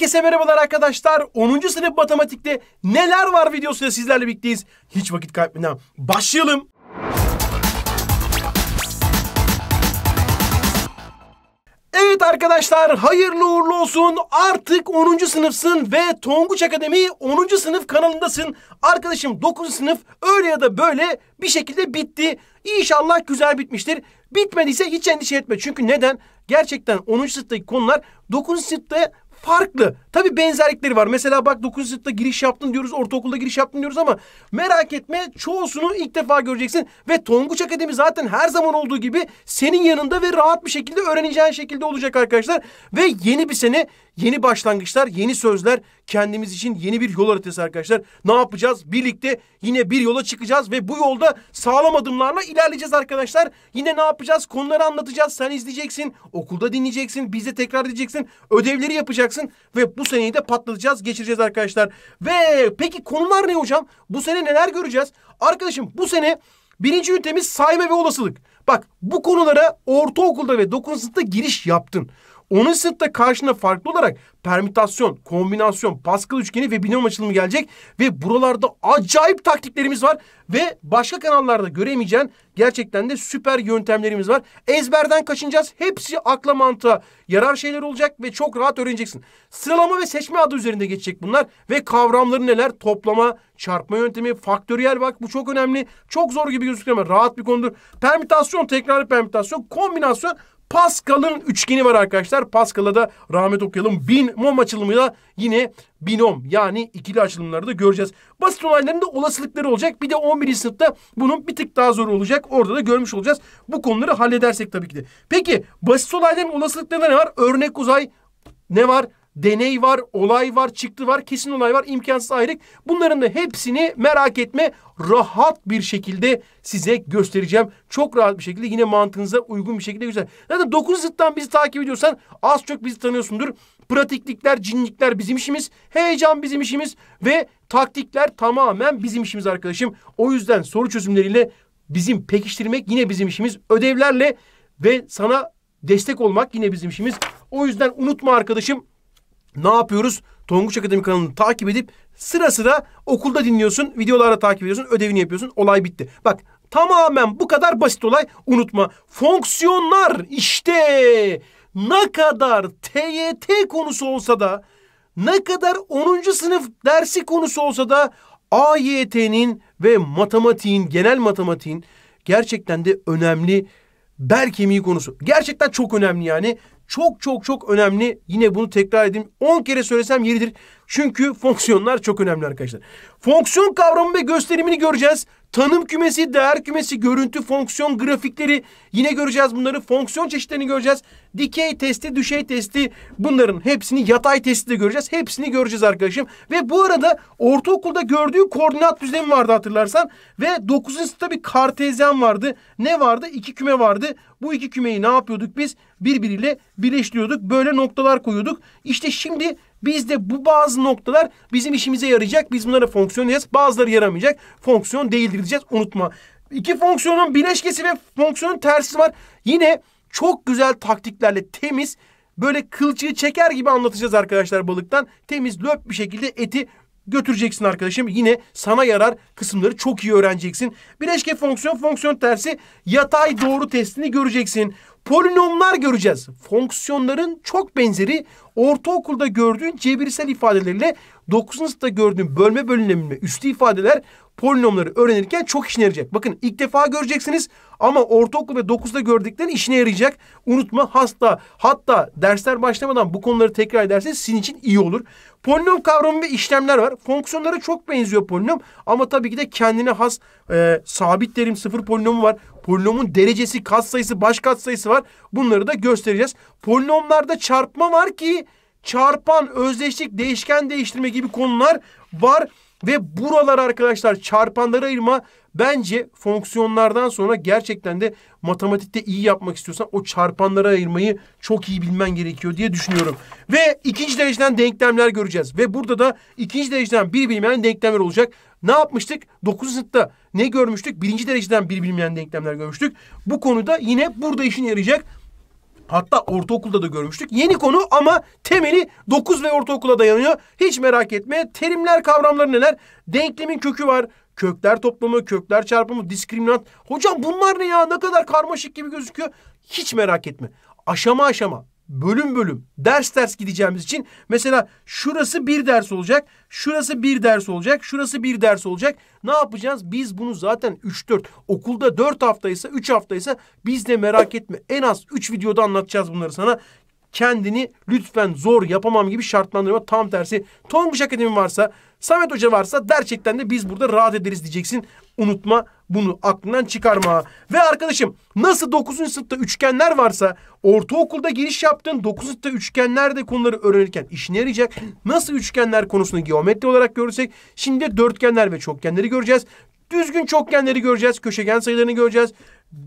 Herkese merhabalar arkadaşlar. 10. sınıf matematikte neler var videosuyla sizlerle birlikteyiz. Hiç vakit kaybetmeden başlayalım. Evet arkadaşlar hayırlı uğurlu olsun. Artık 10. sınıfsın ve Tonguç Akademi 10. sınıf kanalındasın. Arkadaşım 9. sınıf öyle ya da böyle bir şekilde bitti. İnşallah güzel bitmiştir. Bitmediyse hiç endişe etme. Çünkü neden? Gerçekten 10. sınıftaki konular 9. sınıfta farklı. Tabii benzerlikleri var. Mesela bak 9. sınıfta giriş yaptın diyoruz, ortaokulda giriş yaptın diyoruz ama merak etme çoğusunu ilk defa göreceksin. Ve Tonguç Akademi zaten her zaman olduğu gibi senin yanında ve rahat bir şekilde öğreneceğin şekilde olacak arkadaşlar. Ve yeni bir sene, yeni başlangıçlar, yeni sözler, kendimiz için yeni bir yol haritası arkadaşlar. Ne yapacağız? Birlikte yine bir yola çıkacağız ve bu yolda sağlam adımlarla ilerleyeceğiz arkadaşlar. Yine ne yapacağız? Konuları anlatacağız. Sen izleyeceksin, okulda dinleyeceksin, bize tekrar edeceksin, ödevleri yapacaksın ve bu seneyi de patlatacağız, geçireceğiz arkadaşlar. Ve peki konular ne hocam? Bu sene neler göreceğiz? Arkadaşım bu sene birinci ünitemiz sayma ve olasılık. Bak bu konulara ortaokulda ve 9. sınıfta giriş yaptın. Onun sırtta karşına farklı olarak permütasyon, kombinasyon, Pascal üçgeni ve binom açılımı gelecek. Ve buralarda acayip taktiklerimiz var. Ve başka kanallarda göremeyeceğin gerçekten de süper yöntemlerimiz var. Ezberden kaçınacağız. Hepsi akla mantığa yarar şeyler olacak ve çok rahat öğreneceksin. Sıralama ve seçme adı üzerinde geçecek bunlar. Ve kavramları neler? Toplama, çarpma yöntemi, faktöriyel bak bu çok önemli. Çok zor gibi gözüküyor ama rahat bir konudur. Permütasyon, tekrarlı permütasyon, kombinasyon, Pascal'ın üçgeni var arkadaşlar. Pascal'a da rahmet okuyalım. Bin mom açılımıyla yine binom yani ikili açılımları da göreceğiz. Basit olayların da olasılıkları olacak. Bir de 11. sınıfta bunun bir tık daha zor olacak. Orada da görmüş olacağız. Bu konuları halledersek tabii ki de. Peki basit olayların olasılıklarında ne var? Örnek uzay ne var? deney var, olay var, çıktı var, kesin olay var, imkansız ayrık. Bunların da hepsini merak etme rahat bir şekilde size göstereceğim. Çok rahat bir şekilde yine mantığınıza uygun bir şekilde güzel. Zaten 9 zıttan bizi takip ediyorsan az çok bizi tanıyorsundur. Pratiklikler, cinlikler bizim işimiz. Heyecan bizim işimiz ve taktikler tamamen bizim işimiz arkadaşım. O yüzden soru çözümleriyle bizim pekiştirmek yine bizim işimiz. Ödevlerle ve sana destek olmak yine bizim işimiz. O yüzden unutma arkadaşım ne yapıyoruz? Tonguç Akademi kanalını takip edip sıra sıra okulda dinliyorsun, videolarla takip ediyorsun, ödevini yapıyorsun. Olay bitti. Bak tamamen bu kadar basit olay. Unutma. Fonksiyonlar işte ne kadar TYT konusu olsa da ne kadar 10. sınıf dersi konusu olsa da AYT'nin ve matematiğin, genel matematiğin gerçekten de önemli bel kemiği konusu. Gerçekten çok önemli yani çok çok çok önemli. Yine bunu tekrar edeyim. 10 kere söylesem yeridir. Çünkü fonksiyonlar çok önemli arkadaşlar. Fonksiyon kavramı ve gösterimini göreceğiz. Tanım kümesi, değer kümesi, görüntü, fonksiyon, grafikleri yine göreceğiz bunları. Fonksiyon çeşitlerini göreceğiz. Dikey testi, düşey testi bunların hepsini yatay testi de göreceğiz. Hepsini göreceğiz arkadaşım. Ve bu arada ortaokulda gördüğü koordinat düzlemi vardı hatırlarsan. Ve 9. sınıfta bir kartezyen vardı. Ne vardı? İki küme vardı. Bu iki kümeyi ne yapıyorduk biz? Birbiriyle birleştiriyorduk. Böyle noktalar koyuyorduk. İşte şimdi biz de bu bazı noktalar bizim işimize yarayacak. Biz bunlara fonksiyon diyeceğiz. Bazıları yaramayacak. Fonksiyon değildir diyeceğiz. Unutma. İki fonksiyonun bileşkesi ve fonksiyonun tersi var. Yine çok güzel taktiklerle temiz böyle kılçığı çeker gibi anlatacağız arkadaşlar balıktan. Temiz löp bir şekilde eti götüreceksin arkadaşım. Yine sana yarar kısımları çok iyi öğreneceksin. Bileşke fonksiyon, fonksiyon tersi yatay doğru testini göreceksin. Polinomlar göreceğiz. Fonksiyonların çok benzeri ortaokulda gördüğün cebirsel ifadelerle 9. sınıfta gördüğüm bölme bölünme üstü ifadeler polinomları öğrenirken çok işine yarayacak. Bakın ilk defa göreceksiniz ama ortaokul ve 9'da gördüklerin işine yarayacak. Unutma hasta hatta dersler başlamadan bu konuları tekrar ederseniz sizin için iyi olur. Polinom kavramı ve işlemler var. Fonksiyonlara çok benziyor polinom ama tabii ki de kendine has e, sabit terim sıfır polinomu var. Polinomun derecesi, kat sayısı, baş sayısı var. Bunları da göstereceğiz. Polinomlarda çarpma var ki çarpan, özdeşlik, değişken değiştirme gibi konular var. Ve buralar arkadaşlar çarpanları ayırma bence fonksiyonlardan sonra gerçekten de matematikte iyi yapmak istiyorsan o çarpanları ayırmayı çok iyi bilmen gerekiyor diye düşünüyorum. Ve ikinci dereceden denklemler göreceğiz. Ve burada da ikinci dereceden bir bilmeyen denklemler olacak. Ne yapmıştık? 9. sınıfta ne görmüştük? Birinci dereceden bir bilmeyen denklemler görmüştük. Bu konuda yine burada işin yarayacak. Hatta ortaokulda da görmüştük. Yeni konu ama temeli 9 ve ortaokula dayanıyor. Hiç merak etme. Terimler, kavramlar neler? Denklemin kökü var. Kökler toplamı, kökler çarpımı, diskriminant. Hocam bunlar ne ya? Ne kadar karmaşık gibi gözüküyor. Hiç merak etme. Aşama aşama bölüm bölüm ders ders gideceğimiz için mesela şurası bir ders olacak, şurası bir ders olacak, şurası bir ders olacak. Ne yapacağız? Biz bunu zaten 3-4 okulda 4 haftaysa 3 haftaysa biz de merak etme en az 3 videoda anlatacağız bunları sana kendini lütfen zor yapamam gibi şartlandırma. Tam tersi Tonguç Akademi varsa, Samet Hoca varsa gerçekten de biz burada rahat ederiz diyeceksin. Unutma bunu aklından çıkarma. Ve arkadaşım nasıl 9. sınıfta üçgenler varsa ortaokulda giriş yaptığın 9. sınıfta üçgenler de konuları öğrenirken işine yarayacak. Nasıl üçgenler konusunu geometri olarak görürsek şimdi dörtgenler ve çokgenleri göreceğiz. Düzgün çokgenleri göreceğiz, köşegen sayılarını göreceğiz.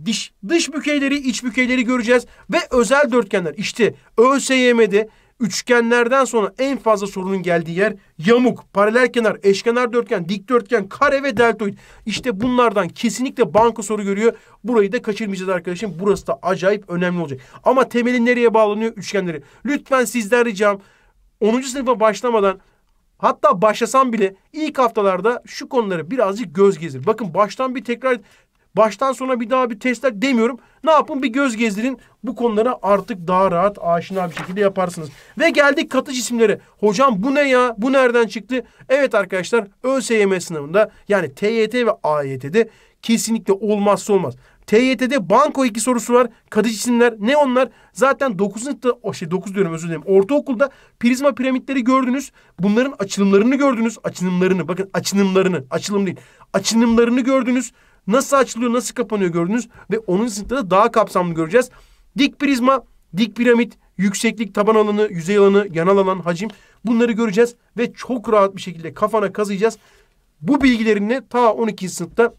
Diş, dış bükeyleri, iç bükeyleri göreceğiz ve özel dörtgenler. İşte ÖSYM'de üçgenlerden sonra en fazla sorunun geldiği yer yamuk, paralel kenar, eşkenar dörtgen, dik dörtgen kare ve deltoid. İşte bunlardan kesinlikle banka soru görüyor. Burayı da kaçırmayacağız arkadaşım. Burası da acayip önemli olacak. Ama temelin nereye bağlanıyor? Üçgenleri. Lütfen sizler ricam 10. sınıfa başlamadan Hatta başlasam bile ilk haftalarda şu konuları birazcık göz gezir. Bakın baştan bir tekrar Baştan sona bir daha bir testler demiyorum. Ne yapın bir göz gezdirin. Bu konulara artık daha rahat aşina bir şekilde yaparsınız. Ve geldik katı cisimlere. Hocam bu ne ya? Bu nereden çıktı? Evet arkadaşlar ÖSYM sınavında yani TYT ve AYT'de kesinlikle olmazsa olmaz. TYT'de banko 2 sorusu var. Katı cisimler ne onlar? Zaten 9. o şey 9 diyorum özür dilerim. Ortaokulda prizma piramitleri gördünüz. Bunların açılımlarını gördünüz. Açılımlarını bakın açılımlarını. Açılım değil. Açılımlarını gördünüz. Nasıl açılıyor, nasıl kapanıyor gördünüz ve onun sınıfta da daha kapsamlı göreceğiz. Dik prizma, dik piramit, yükseklik, taban alanı, yüzey alanı, yanal alan, hacim bunları göreceğiz ve çok rahat bir şekilde kafana kazıyacağız. Bu bilgilerinle ta 12. sınıfta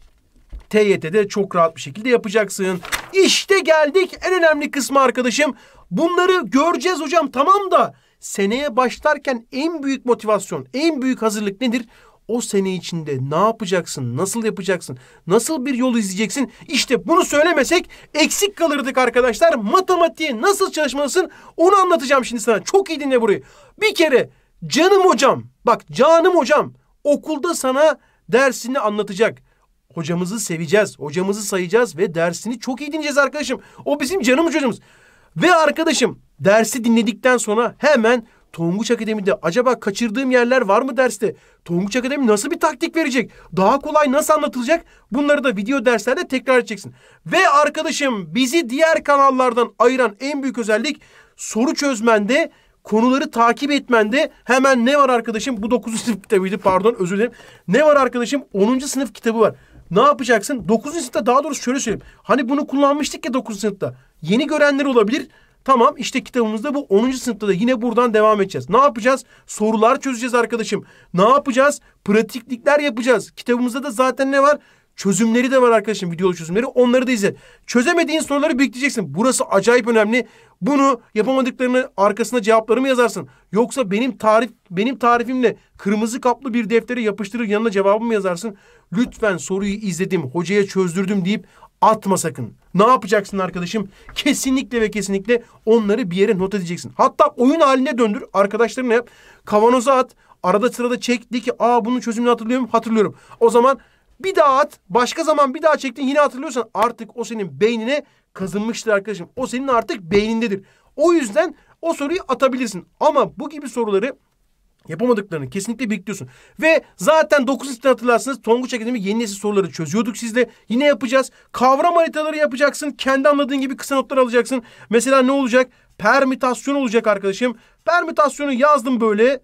TYT'de çok rahat bir şekilde yapacaksın. İşte geldik en önemli kısmı arkadaşım. Bunları göreceğiz hocam tamam da seneye başlarken en büyük motivasyon, en büyük hazırlık nedir? o sene içinde ne yapacaksın, nasıl yapacaksın, nasıl bir yol izleyeceksin? İşte bunu söylemesek eksik kalırdık arkadaşlar. Matematiğe nasıl çalışmalısın onu anlatacağım şimdi sana. Çok iyi dinle burayı. Bir kere canım hocam, bak canım hocam okulda sana dersini anlatacak. Hocamızı seveceğiz, hocamızı sayacağız ve dersini çok iyi dinleyeceğiz arkadaşım. O bizim canım çocuğumuz. Ve arkadaşım dersi dinledikten sonra hemen Tonguç Akademi'de acaba kaçırdığım yerler var mı derste? Tonguç Akademi nasıl bir taktik verecek? Daha kolay nasıl anlatılacak? Bunları da video derslerde tekrar edeceksin. Ve arkadaşım bizi diğer kanallardan ayıran en büyük özellik soru çözmende konuları takip etmende hemen ne var arkadaşım? Bu 9. sınıf kitabıydı pardon özür dilerim. Ne var arkadaşım? 10. sınıf kitabı var. Ne yapacaksın? 9. sınıfta daha doğrusu şöyle söyleyeyim. Hani bunu kullanmıştık ya 9. sınıfta. Yeni görenler olabilir. Tamam işte kitabımızda bu 10. sınıfta da yine buradan devam edeceğiz. Ne yapacağız? Sorular çözeceğiz arkadaşım. Ne yapacağız? Pratiklikler yapacağız. Kitabımızda da zaten ne var? Çözümleri de var arkadaşım videolu çözümleri. Onları da izle. Çözemediğin soruları bekleyeceksin. Burası acayip önemli. Bunu yapamadıklarını arkasına cevapları mı yazarsın. Yoksa benim tarif benim tarifimle kırmızı kaplı bir deftere yapıştırır yanına cevabımı yazarsın. Lütfen soruyu izledim, hocaya çözdürdüm deyip atma sakın. Ne yapacaksın arkadaşım? Kesinlikle ve kesinlikle onları bir yere not edeceksin. Hatta oyun haline döndür. Arkadaşlarına yap. Kavanoza at. Arada sırada çek. De ki aa bunun çözümünü hatırlıyorum. Hatırlıyorum. O zaman bir daha at. Başka zaman bir daha çektin yine hatırlıyorsan artık o senin beynine kazınmıştır arkadaşım. O senin artık beynindedir. O yüzden o soruyu atabilirsin. Ama bu gibi soruları yapamadıklarını kesinlikle bekliyorsun. Ve zaten 9 litre hatırlarsınız. Tonguç Akademi yeni nesil soruları çözüyorduk sizle. Yine yapacağız. Kavram haritaları yapacaksın. Kendi anladığın gibi kısa notlar alacaksın. Mesela ne olacak? Permütasyon olacak arkadaşım. Permütasyonu yazdım böyle.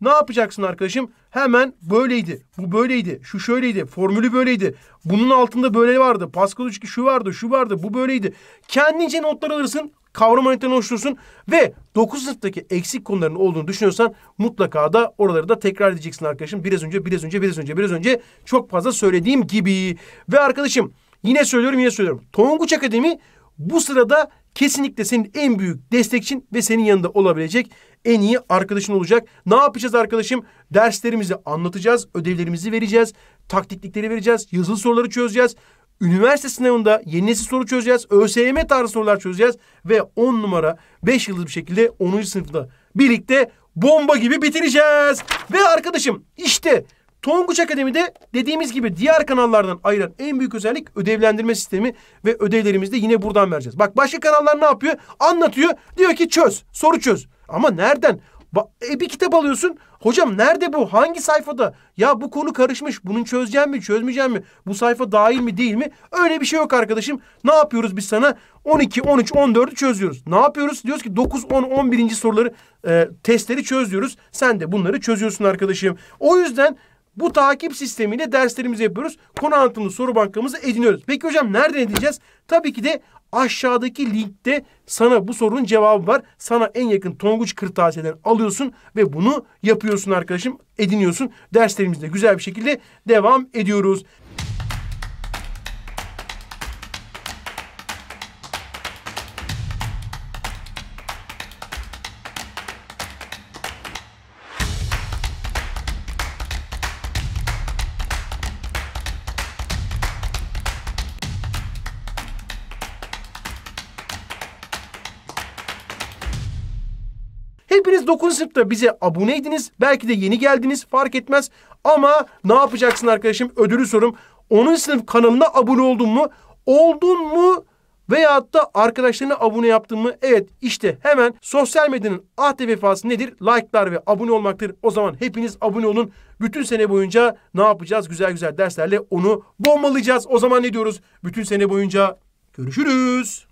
Ne yapacaksın arkadaşım? Hemen böyleydi, bu böyleydi, şu şöyleydi, formülü böyleydi. Bunun altında böyle vardı, Pascal 3 şu vardı, şu vardı, bu böyleydi. Kendince notlar alırsın, kavram anetlerini oluşturursun ve 9 sınıftaki eksik konuların olduğunu düşünüyorsan mutlaka da oraları da tekrar edeceksin arkadaşım. Biraz önce, biraz önce, biraz önce, biraz önce çok fazla söylediğim gibi. Ve arkadaşım yine söylüyorum, yine söylüyorum. Tonguç Akademi bu sırada kesinlikle senin en büyük destekçin ve senin yanında olabilecek en iyi arkadaşın olacak. Ne yapacağız arkadaşım? Derslerimizi anlatacağız, ödevlerimizi vereceğiz, taktiklikleri vereceğiz, yazılı soruları çözeceğiz. Üniversite sınavında yeni nesil soru çözeceğiz. ÖSYM tarzı sorular çözeceğiz. Ve on numara beş yıldız bir şekilde 10. sınıfta birlikte bomba gibi bitireceğiz. Ve arkadaşım işte Tonguç Akademi'de dediğimiz gibi diğer kanallardan ayıran en büyük özellik ödevlendirme sistemi ve ödevlerimizi de yine buradan vereceğiz. Bak başka kanallar ne yapıyor? Anlatıyor. Diyor ki çöz, soru çöz. Ama nereden? Ba e bir kitap alıyorsun. Hocam nerede bu? Hangi sayfada? Ya bu konu karışmış. Bunun çözeceğim mi? Çözmeyeceğim mi? Bu sayfa dahil mi değil mi? Öyle bir şey yok arkadaşım. Ne yapıyoruz biz sana? 12, 13, 14'ü çözüyoruz. Ne yapıyoruz? Diyoruz ki 9, 10, 11. soruları e, testleri çözüyoruz. Sen de bunları çözüyorsun arkadaşım. O yüzden bu takip sistemiyle derslerimizi yapıyoruz. Konu anlatımlı soru bankamızı ediniyoruz. Peki hocam nereden edineceğiz? Tabii ki de Aşağıdaki linkte sana bu sorunun cevabı var. Sana en yakın Tonguç Kırtasiye'den alıyorsun ve bunu yapıyorsun arkadaşım. Ediniyorsun. Derslerimizde güzel bir şekilde devam ediyoruz. Hepiniz 9. sınıfta bize aboneydiniz. Belki de yeni geldiniz fark etmez. Ama ne yapacaksın arkadaşım? Ödülü sorum. 10. sınıf kanalına abone oldun mu? Oldun mu? Veyahut da arkadaşlarına abone yaptın mı? Evet işte hemen sosyal medyanın ahde vefası nedir? Like'lar ve abone olmaktır. O zaman hepiniz abone olun. Bütün sene boyunca ne yapacağız? Güzel güzel derslerle onu bombalayacağız. O zaman ne diyoruz? Bütün sene boyunca görüşürüz.